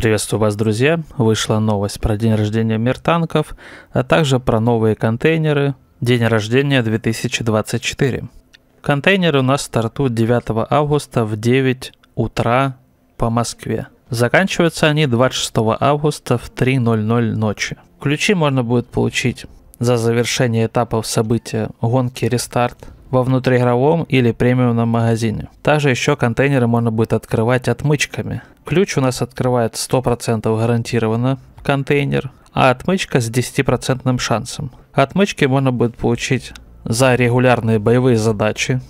Приветствую вас, друзья! Вышла новость про день рождения Мир танков, а также про новые контейнеры День рождения 2024. Контейнеры у нас стартуют 9 августа в 9 утра по Москве. Заканчиваются они 26 августа в 3.00 ночи. Ключи можно будет получить за завершение этапов события гонки «Рестарт», во внутриигровом или премиумном магазине. Также еще контейнеры можно будет открывать отмычками, Ключ у нас открывает 100% гарантированно контейнер, а отмычка с 10% шансом. Отмычки можно будет получить за регулярные боевые задачи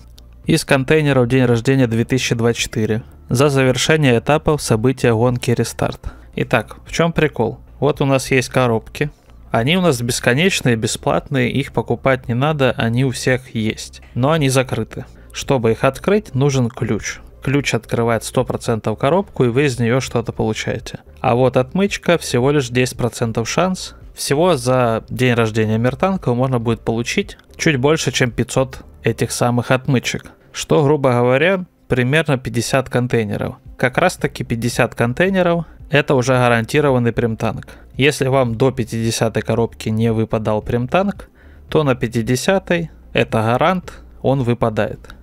из контейнера в день рождения 2024 за завершение этапов события гонки рестарт. Итак, в чем прикол? Вот у нас есть коробки. Они у нас бесконечные, бесплатные, их покупать не надо, они у всех есть. Но они закрыты. Чтобы их открыть, нужен ключ ключ открывает 100% коробку, и вы из нее что-то получаете. А вот отмычка всего лишь 10% шанс. Всего за день рождения Мертанкова можно будет получить чуть больше, чем 500 этих самых отмычек. Что, грубо говоря, примерно 50 контейнеров. Как раз таки 50 контейнеров это уже гарантированный примтанк. Если вам до 50 коробки не выпадал примтанк, то на 50 это гарант, он выпадает.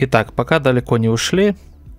Итак, пока далеко не ушли,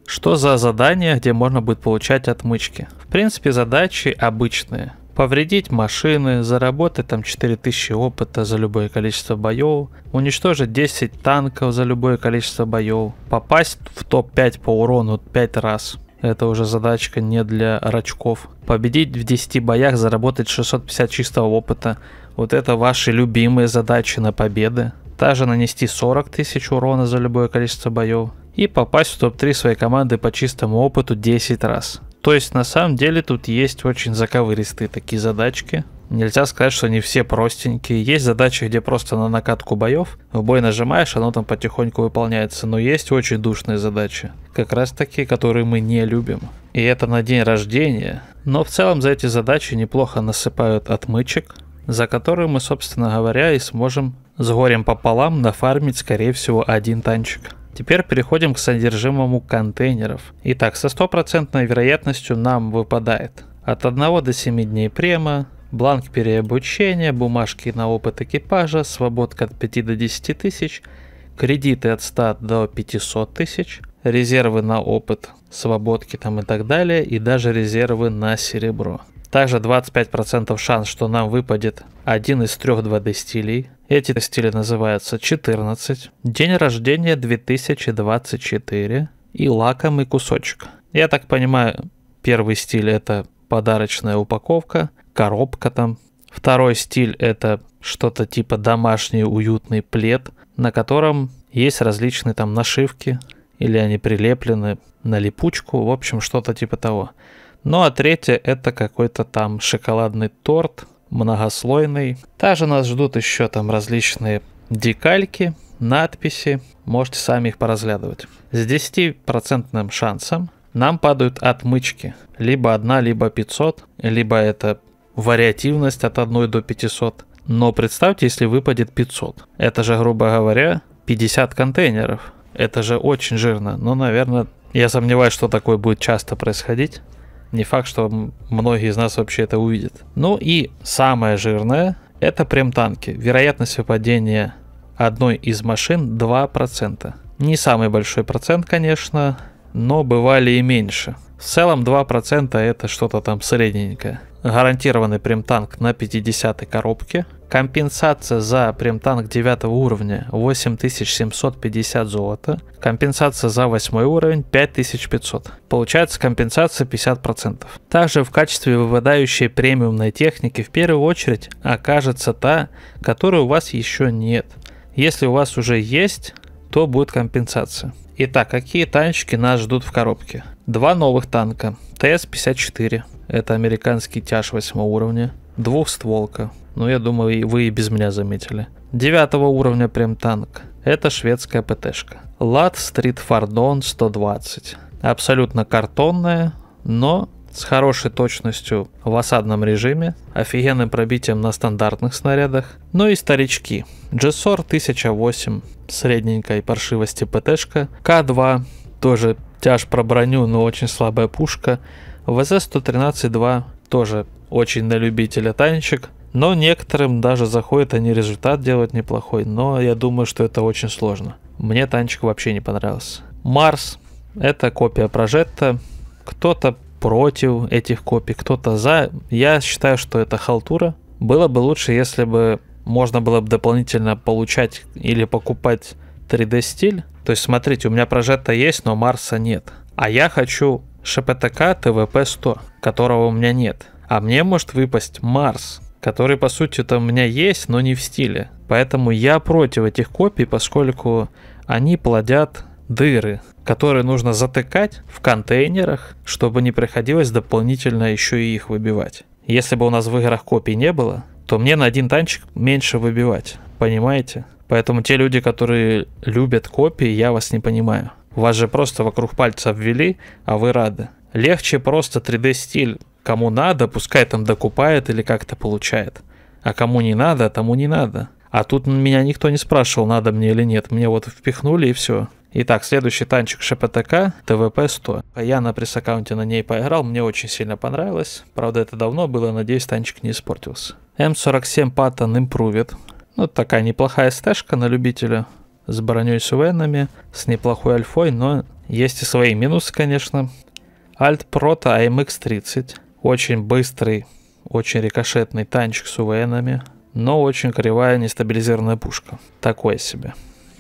что за задание, где можно будет получать отмычки? В принципе, задачи обычные. Повредить машины, заработать там 4000 опыта за любое количество боев, уничтожить 10 танков за любое количество боев, попасть в топ-5 по урону 5 раз. Это уже задачка не для рачков. Победить в 10 боях, заработать 650 чистого опыта. Вот это ваши любимые задачи на победы также нанести 40 тысяч урона за любое количество боев и попасть в топ-3 своей команды по чистому опыту 10 раз. То есть на самом деле тут есть очень заковыристые такие задачки. Нельзя сказать, что они все простенькие. Есть задачи, где просто на накатку боев, в бой нажимаешь, оно там потихоньку выполняется. Но есть очень душные задачи, как раз такие, которые мы не любим. И это на день рождения. Но в целом за эти задачи неплохо насыпают отмычек, за которые мы, собственно говоря, и сможем с горем пополам нафармить, скорее всего, один танчик. Теперь переходим к содержимому контейнеров. Итак, со стопроцентной вероятностью нам выпадает от 1 до 7 дней према, бланк переобучения, бумажки на опыт экипажа, свободка от 5 до 10 тысяч, кредиты от 100 до 500 тысяч, резервы на опыт, свободки там и так далее, и даже резервы на серебро. Также 25% шанс, что нам выпадет один из трех 2D стилей. Эти стили называются 14, день рождения 2024 и лакомый кусочек. Я так понимаю, первый стиль это подарочная упаковка, коробка там. Второй стиль это что-то типа домашний уютный плед, на котором есть различные там нашивки или они прилеплены на липучку, в общем, что-то типа того. Ну а третье это какой-то там шоколадный торт, многослойный. Также нас ждут еще там различные декальки, надписи. Можете сами их поразглядывать. С 10% шансом нам падают отмычки. Либо одна, либо 500, либо это вариативность от 1 до 500. Но представьте, если выпадет 500. Это же, грубо говоря, 50 контейнеров. Это же очень жирно. Но ну, наверное, я сомневаюсь, что такое будет часто происходить не факт, что многие из нас вообще это увидят. Ну и самое жирное – это прем-танки. Вероятность выпадения одной из машин 2%. Не самый большой процент, конечно, но бывали и меньше. В целом 2% это что-то там средненькое. Гарантированный премтанк на 50 коробке. Компенсация за премтанк 9 уровня 8750 золота. Компенсация за 8 уровень 5500. Получается компенсация 50%. Также в качестве выпадающей премиумной техники в первую очередь окажется та, которой у вас еще нет. Если у вас уже есть то будет компенсация. Итак, какие танчики нас ждут в коробке? Два новых танка. ТС-54, это американский тяж 8 уровня. Двухстволка, ну я думаю вы и без меня заметили. Девятого уровня прям танк. Это шведская ПТ шка. Лад Street Fardon 120. Абсолютно картонная, но с хорошей точностью в осадном режиме, офигенным пробитием на стандартных снарядах, но ну и старички. GSOR 1008, средненькой паршивости ПТшка, К2, тоже тяж про броню, но очень слабая пушка, ВЗ-113-2, тоже очень на любителя танчик, но некоторым даже заходит, они результат делать неплохой, но я думаю, что это очень сложно. Мне танчик вообще не понравился. Марс, это копия прожетта, кто-то против этих копий, кто-то за. Я считаю, что это халтура. Было бы лучше, если бы можно было бы дополнительно получать или покупать 3D стиль. То есть, смотрите, у меня прожета есть, но Марса нет. А я хочу ШПТК ТВП 100, которого у меня нет. А мне может выпасть Марс, который, по сути-то, у меня есть, но не в стиле. Поэтому я против этих копий, поскольку они плодят дыры, которые нужно затыкать в контейнерах, чтобы не приходилось дополнительно еще и их выбивать. Если бы у нас в играх копий не было, то мне на один танчик меньше выбивать, понимаете? Поэтому те люди, которые любят копии, я вас не понимаю. Вас же просто вокруг пальца ввели, а вы рады. Легче просто 3D-стиль кому надо, пускай там докупает или как-то получает. А кому не надо, тому не надо. А тут меня никто не спрашивал, надо мне или нет. Мне вот впихнули и все. Итак, следующий танчик ШПТК ТВП-100. Я на пресс-аккаунте на ней поиграл, мне очень сильно понравилось. Правда, это давно было, надеюсь, танчик не испортился. М47 Паттон Improved. Ну, такая неплохая стэшка на любителя. С броней с Уэнами, с неплохой альфой, но есть и свои минусы, конечно. Альт Прота AMX-30. Очень быстрый, очень рикошетный танчик с УВНами, но очень кривая нестабилизированная пушка. Такое себе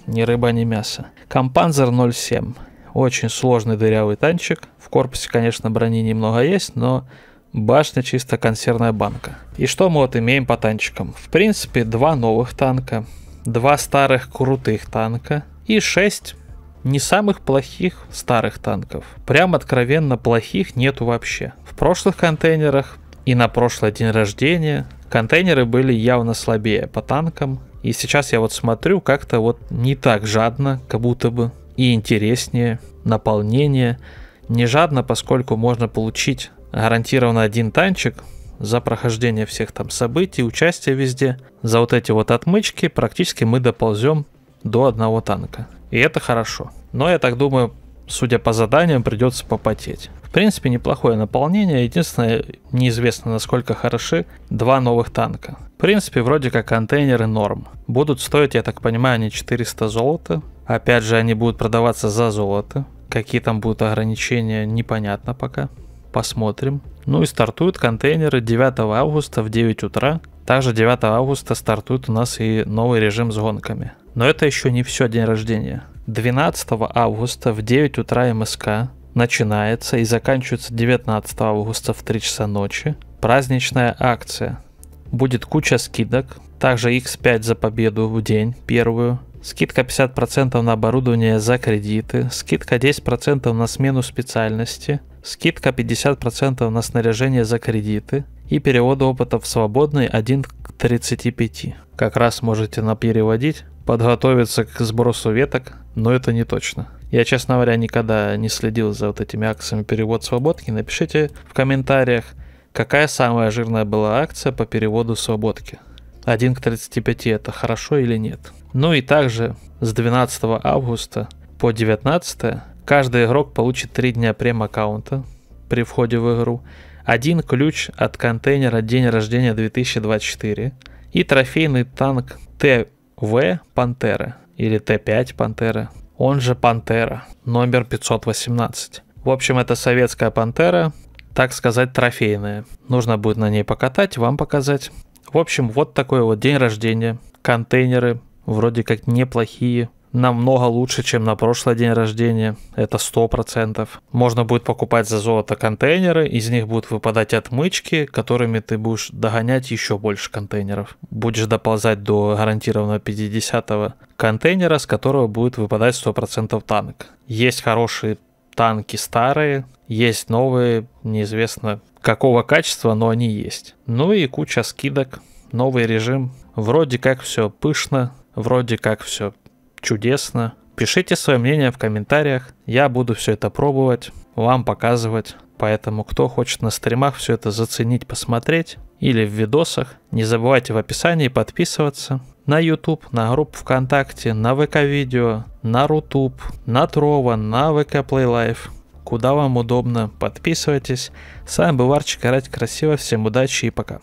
ни рыба, ни мясо. Компанзер 07. Очень сложный дырявый танчик. В корпусе, конечно, брони немного есть, но башня чисто консервная банка. И что мы вот имеем по танчикам? В принципе, два новых танка, два старых крутых танка и шесть не самых плохих старых танков. Прям откровенно плохих нету вообще. В прошлых контейнерах и на прошлый день рождения контейнеры были явно слабее по танкам, и сейчас я вот смотрю как-то вот не так жадно, как будто бы, и интереснее, наполнение. Не жадно, поскольку можно получить гарантированно один танчик за прохождение всех там событий, участие везде. За вот эти вот отмычки практически мы доползем до одного танка. И это хорошо. Но я так думаю, судя по заданиям, придется попотеть. В принципе, неплохое наполнение, единственное, неизвестно насколько хороши два новых танка. В принципе, вроде как контейнеры норм. Будут стоить, я так понимаю, они 400 золота. Опять же, они будут продаваться за золото. Какие там будут ограничения, непонятно пока. Посмотрим. Ну и стартуют контейнеры 9 августа в 9 утра. Также 9 августа стартует у нас и новый режим с гонками. Но это еще не все день рождения. 12 августа в 9 утра МСК начинается и заканчивается 19 августа в 3 часа ночи. Праздничная акция. Будет куча скидок, также X5 за победу в день первую, скидка 50% на оборудование за кредиты, скидка 10% на смену специальности, скидка 50% на снаряжение за кредиты и перевод опыта в свободный 1 к 35. Как раз можете напереводить, подготовиться к сбросу веток, но это не точно. Я, честно говоря, никогда не следил за вот этими акциями перевод свободки. Напишите в комментариях, какая самая жирная была акция по переводу свободки. 1 к 35 это хорошо или нет. Ну и также с 12 августа по 19 каждый игрок получит 3 дня прем-аккаунта при входе в игру, один ключ от контейнера «День рождения 2024» и трофейный танк ТВ «Пантера» или Т-5 «Пантера» он же «Пантера», номер 518. В общем, это советская «Пантера», так сказать, трофейная. Нужно будет на ней покатать, вам показать. В общем, вот такой вот день рождения. Контейнеры вроде как неплохие намного лучше, чем на прошлый день рождения. Это сто процентов. Можно будет покупать за золото контейнеры, из них будут выпадать отмычки, которыми ты будешь догонять еще больше контейнеров. Будешь доползать до гарантированного 50 контейнера, с которого будет выпадать сто процентов танк. Есть хорошие танки старые, есть новые, неизвестно какого качества, но они есть. Ну и куча скидок, новый режим. Вроде как все пышно, вроде как все чудесно. Пишите свое мнение в комментариях, я буду все это пробовать, вам показывать. Поэтому, кто хочет на стримах все это заценить, посмотреть или в видосах, не забывайте в описании подписываться на YouTube, на группу ВКонтакте, на ВК-видео, на Рутуб, на Трова, на ВК Плейлайф. Куда вам удобно, подписывайтесь. С вами был Варчик, орать красиво, всем удачи и пока.